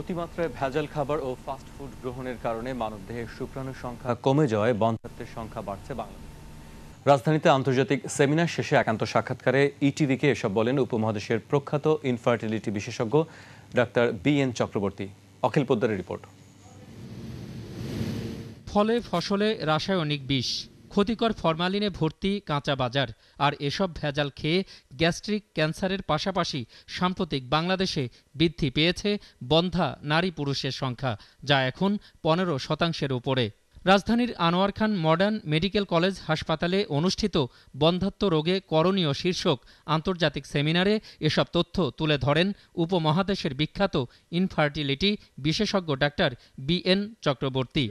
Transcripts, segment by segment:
অতিমাত্রায় ভেজাল খাবার ও ফাস্ট ফুড গ্রহণের কারণে মানবদেহের শুক্রাণুর সংখ্যা কমে যাওয়ায় বন্ধাত্বের সংখ্যা বাড়ছে বাংলাদেশে রাজধানীতে আন্তর্জাতিক সেমিনার শেষে একান্ত সাক্ষাৎকারে ইটিভিকে e এসব বলেন উপমহাদেশের প্রখ্যাত ইনফার্টিলিটি বিশেষজ্ঞ doctor B N Chakraborty Akhil পোদ্দারের রিপোর্ট ফলে ফসলে রাসায়নিক বিষ ক্ষতিকর ফরমালিনে ভর্তি কাঁচা বাজার আর এসব ভেজাল খেয়ে গ্যাস্ট্রিক ক্যান্সারের পাশাপাশি সাম্প্রতিক বাংলাদেশে বৃদ্ধি পেয়েছে বন্ধা নারী পুরুষের সংখ্যা যা এখন পনেরো শতাংশের উপরে রাজধানীর Anwar Khan modern medical college হাসপাতালে অনুষ্ঠিত বন্ধাত্ম রোগে করণীয় শীর্ষক আন্তর্জাতিক সেমিনারে এসব তথ্য তুলে ধরেন উপমহাদেশের বিখ্যাত ইনফার্টিলিটি বিশেষজ্ঞ doctor B N Chakraborty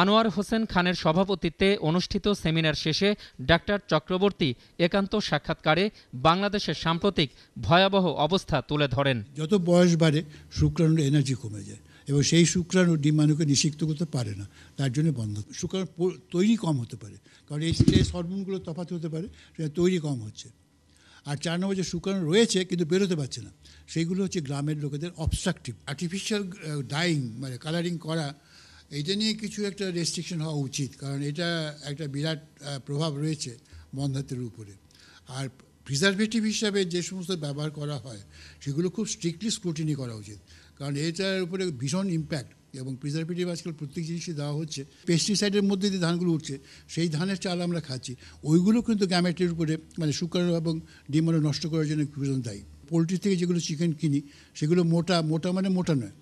Anwar Hossain খানের সভাপতিত্বে অনুষ্ঠিত সেমিনার শেষে ডাক্তার চক্রবর্তী একান্ত সাক্ষাৎকারে বাংলাদেশের সাম্প্রতিক ভয়াবহ অবস্থা তুলে ধরেন যত বয়স বাড়ে শুক্রাণুর এনার্জি কমে যায় এবং সেই শুক্রাণু ডিমাণুকে নিষিক্ত করতে পারে না তার জন্য বন্ধ শুক্রাণু তৈরি কম হতে পারে কারণ এই স্ট্রেস হরমোনগুলো তফাত হতে পারে সেটা তৈরি কম হচ্ছে আর চার নম্বর যে শুকানো রয়েছে কিন্তু বেরোতে পারছে না সেইগুলো হচ্ছে গ্রামের লোকেদের অবস্ট্রাকটিভ আর্টিফিশিয়াল ডাইং মানে কালারিং করা এটা নিয়ে কিছু একটা রেস্ট্রিকশন হওয়া উচিত কারণ এটা একটা বিরাট প্রভাব রয়েছে বন্ধাতের উপরে আর প্রিজারভেটিভ হিসাবে যে সমস্ত ব্যবহার করা হয় সেগুলো খুব স্ট্রিক্টলি স্ক্রুটিনি করা উচিত কারণ এটার উপরে ভীষণ ইম্প্যাক্ট এবং প্রিজারভেটিভ আজকাল প্রত্যেক জিনিসই দেওয়া হচ্ছে পেস্টিসাইডের মধ্যে যে ধানগুলো উঠছে সেই ধানের চাল আমরা খাচ্ছি ওইগুলো কিন্তু গ্যামেটের উপরে মানে শুকানো এবং ডিমানো নষ্ট করার জন্য ভীষণ দায়ী পোলট্রি থেকে যেগুলো চিকেন কিনি সেগুলো মোটা মোটা মানে মোটা নয়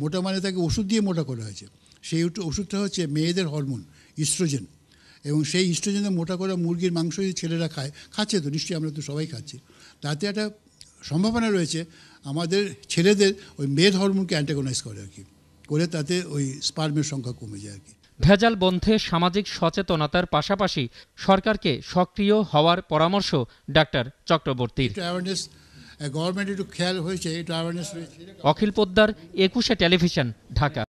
মোটা মানে তাকে ওষুধ দিয়ে মোটা করা হয়েছে সেই ওষুধটা হচ্ছে মেয়েদের হরমোন ইস্ট্রোজেন এবং সেই ইস্ট্রোজেনে মোটা করা মুরগির মাংস যদি ছেলেরা খায় খাচ্ছে তো নিশ্চয়ই আমরা তো সবাই খাচ্ছি তাতে একটা সম্ভাবনা রয়েছে আমাদের ছেলেদের ওই মেদ হরমোনকে অ্যান্টাগোনাইজ করে আর কি করে তাতে ওই স্পার্মের সংখ্যা কমে যায় আর কি ভেজাল বন্ধে সামাজিক সচেতনতার পাশাপাশি সরকারকে সক্রিয় হওয়ার পরামর্শ ডাক্তার চক্রবর্তীর একটু খেয়াল হয়েছে অখিল পোদ্দার একুশে টেলিভিশন ঢাকা